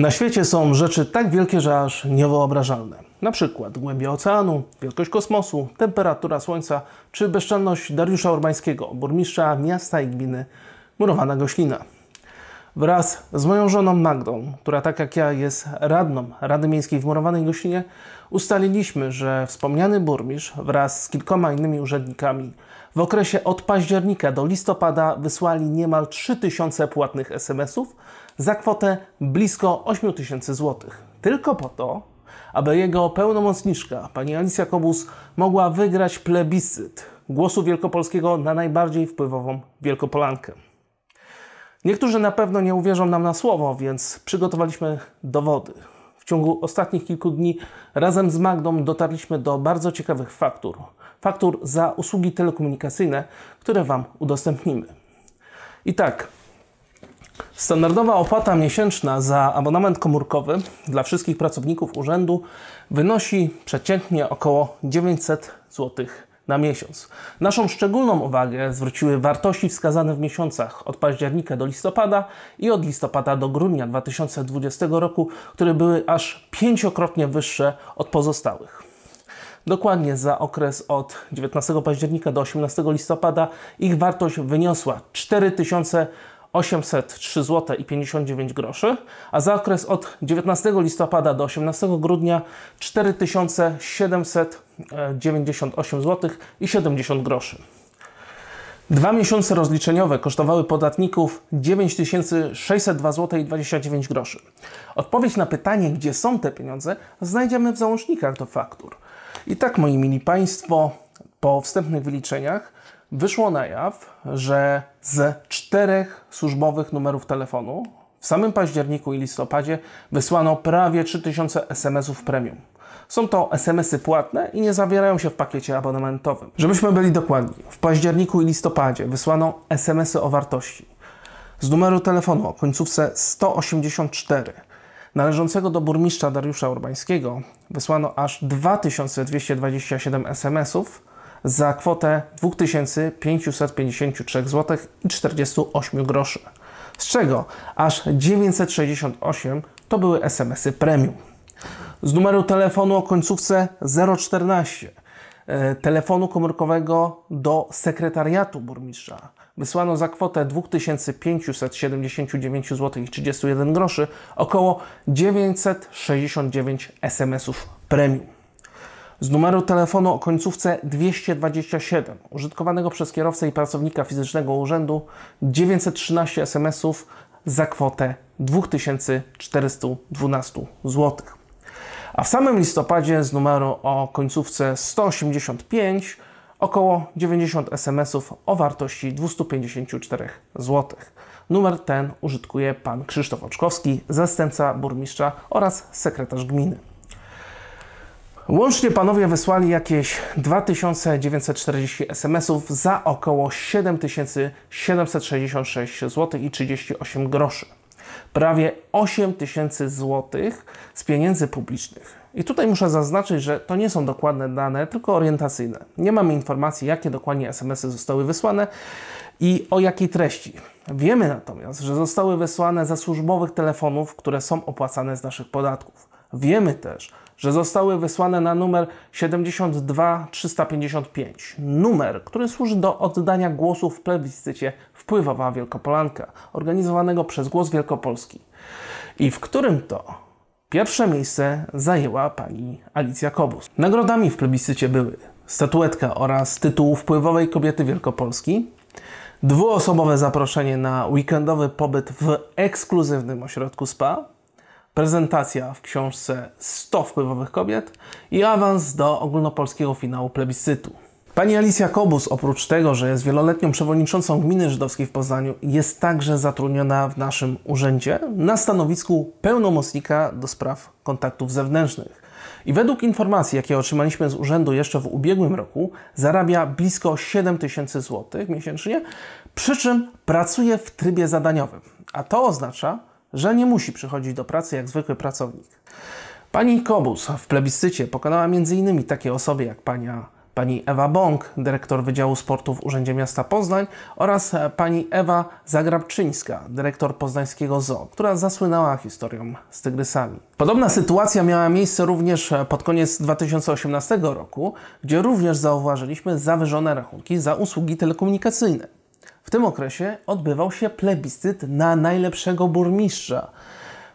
Na świecie są rzeczy tak wielkie, że aż niewyobrażalne. Na przykład głębia oceanu, wielkość kosmosu, temperatura Słońca czy bezczelność Dariusza Urbańskiego, burmistrza miasta i gminy Murowana Goślina. Wraz z moją żoną Magdą, która tak jak ja jest radną Rady Miejskiej w Murowanej Gościnie, ustaliliśmy, że wspomniany burmistrz wraz z kilkoma innymi urzędnikami w okresie od października do listopada wysłali niemal 3000 płatnych SMS-ów za kwotę blisko 8000 zł. Tylko po to, aby jego pełnomocniczka, pani Alicja Kobus, mogła wygrać plebiscyt głosu wielkopolskiego na najbardziej wpływową Wielkopolankę. Niektórzy na pewno nie uwierzą nam na słowo, więc przygotowaliśmy dowody. W ciągu ostatnich kilku dni razem z Magdą dotarliśmy do bardzo ciekawych faktur. Faktur za usługi telekomunikacyjne, które Wam udostępnimy. I tak, standardowa opłata miesięczna za abonament komórkowy dla wszystkich pracowników urzędu wynosi przeciętnie około 900 zł na miesiąc. Naszą szczególną uwagę zwróciły wartości wskazane w miesiącach od października do listopada i od listopada do grudnia 2020 roku, które były aż pięciokrotnie wyższe od pozostałych. Dokładnie za okres od 19 października do 18 listopada ich wartość wyniosła 4000 803 zł i 59 groszy, a za okres od 19 listopada do 18 grudnia 4798 zł i 70 groszy. Dwa miesiące rozliczeniowe kosztowały podatników 9602 zł i 29 groszy. Odpowiedź na pytanie, gdzie są te pieniądze, znajdziemy w załącznikach do faktur. I tak, moi mili Państwo, po wstępnych wyliczeniach wyszło na jaw, że z czterech służbowych numerów telefonu w samym październiku i listopadzie wysłano prawie 3000 SMS-ów premium. Są to SMS-y płatne i nie zawierają się w pakiecie abonamentowym. Żebyśmy byli dokładni, w październiku i listopadzie wysłano SMS-y o wartości z numeru telefonu o końcówce 184 należącego do burmistrza Dariusza Urbańskiego wysłano aż 2227 SMS-ów za kwotę 2553 zł i 48 groszy, z czego aż 968 to były SMS-y premium. Z numeru telefonu o końcówce 014 e, telefonu komórkowego do sekretariatu burmistrza wysłano za kwotę 2579 zł i 31 groszy około 969 SMS-ów premium z numeru telefonu o końcówce 227, użytkowanego przez kierowcę i pracownika fizycznego urzędu 913 SMS-ów za kwotę 2412 zł. A w samym listopadzie z numeru o końcówce 185 około 90 SMS-ów o wartości 254 zł. Numer ten użytkuje pan Krzysztof Oczkowski, zastępca burmistrza oraz sekretarz gminy. Łącznie panowie wysłali jakieś 2940 SMS-ów za około 7766 zł i 38 groszy. Prawie 8000 zł z pieniędzy publicznych. I tutaj muszę zaznaczyć, że to nie są dokładne dane, tylko orientacyjne. Nie mamy informacji, jakie dokładnie SMS-y zostały wysłane i o jakiej treści. Wiemy natomiast, że zostały wysłane ze służbowych telefonów, które są opłacane z naszych podatków. Wiemy też, że zostały wysłane na numer 72355, numer, który służy do oddania głosu w plebiscycie Wpływowa Wielkopolanka, organizowanego przez Głos Wielkopolski, i w którym to pierwsze miejsce zajęła pani Alicja Kobus. Nagrodami w plebiscycie były statuetka oraz tytuł Wpływowej Kobiety Wielkopolski, dwuosobowe zaproszenie na weekendowy pobyt w ekskluzywnym ośrodku SPA, prezentacja w książce 100 wpływowych kobiet i awans do ogólnopolskiego finału plebiscytu. Pani Alicja Kobus, oprócz tego, że jest wieloletnią przewodniczącą gminy żydowskiej w Poznaniu, jest także zatrudniona w naszym urzędzie na stanowisku pełnomocnika do spraw kontaktów zewnętrznych. I według informacji, jakie otrzymaliśmy z urzędu jeszcze w ubiegłym roku, zarabia blisko 7 tysięcy złotych miesięcznie, przy czym pracuje w trybie zadaniowym. A to oznacza, że nie musi przychodzić do pracy jak zwykły pracownik. Pani Kobus w plebiscycie pokonała m.in. takie osoby jak pania, pani Ewa Bąk, dyrektor Wydziału Sportu w Urzędzie Miasta Poznań oraz e, pani Ewa Zagrabczyńska, dyrektor poznańskiego ZOO, która zasłynęła historią z tygrysami. Podobna sytuacja miała miejsce również e, pod koniec 2018 roku, gdzie również zauważyliśmy zawyżone rachunki za usługi telekomunikacyjne. W tym okresie odbywał się plebiscyt na najlepszego burmistrza,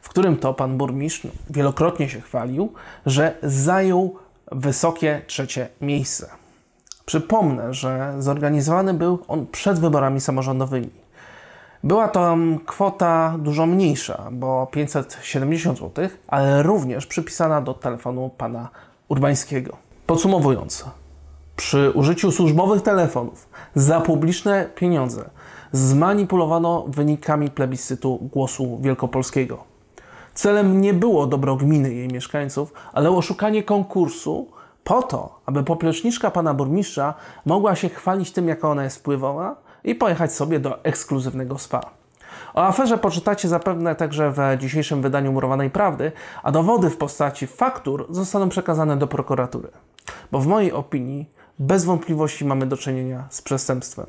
w którym to pan burmistrz wielokrotnie się chwalił, że zajął wysokie trzecie miejsce. Przypomnę, że zorganizowany był on przed wyborami samorządowymi. Była to kwota dużo mniejsza, bo 570 zł, ale również przypisana do telefonu pana Urbańskiego. Podsumowując, przy użyciu służbowych telefonów za publiczne pieniądze zmanipulowano wynikami plebiscytu głosu wielkopolskiego. Celem nie było dobro gminy i jej mieszkańców, ale oszukanie konkursu po to, aby popleczniczka pana burmistrza mogła się chwalić tym, jaka ona jest wpływowa i pojechać sobie do ekskluzywnego spa. O aferze poczytacie zapewne także w dzisiejszym wydaniu Murowanej Prawdy, a dowody w postaci faktur zostaną przekazane do prokuratury. Bo w mojej opinii bez wątpliwości mamy do czynienia z przestępstwem.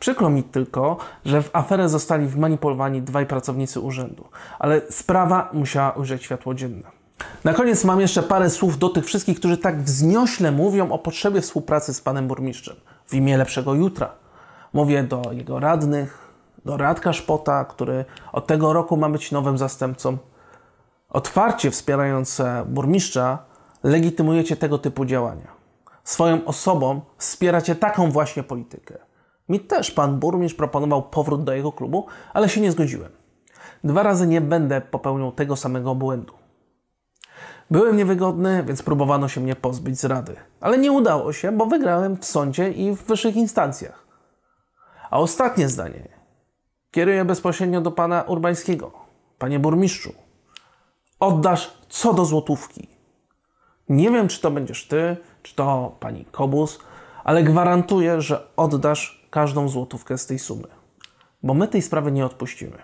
Przykro mi tylko, że w aferę zostali wmanipulowani dwaj pracownicy urzędu, ale sprawa musiała ujrzeć światło dzienne. Na koniec mam jeszcze parę słów do tych wszystkich, którzy tak wzniośle mówią o potrzebie współpracy z panem burmistrzem w imię lepszego jutra. Mówię do jego radnych, do Radka Szpota, który od tego roku ma być nowym zastępcą. Otwarcie wspierające burmistrza legitymujecie tego typu działania swoją osobą wspieracie taką właśnie politykę. Mi też pan burmistrz proponował powrót do jego klubu, ale się nie zgodziłem. Dwa razy nie będę popełniał tego samego błędu. Byłem niewygodny, więc próbowano się mnie pozbyć z rady, ale nie udało się, bo wygrałem w sądzie i w wyższych instancjach. A ostatnie zdanie kieruję bezpośrednio do pana Urbańskiego. Panie burmistrzu, oddasz co do złotówki. Nie wiem, czy to będziesz ty, czy to pani Kobus, ale gwarantuję, że oddasz każdą złotówkę z tej sumy, bo my tej sprawy nie odpuścimy.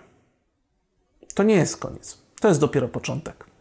To nie jest koniec, to jest dopiero początek.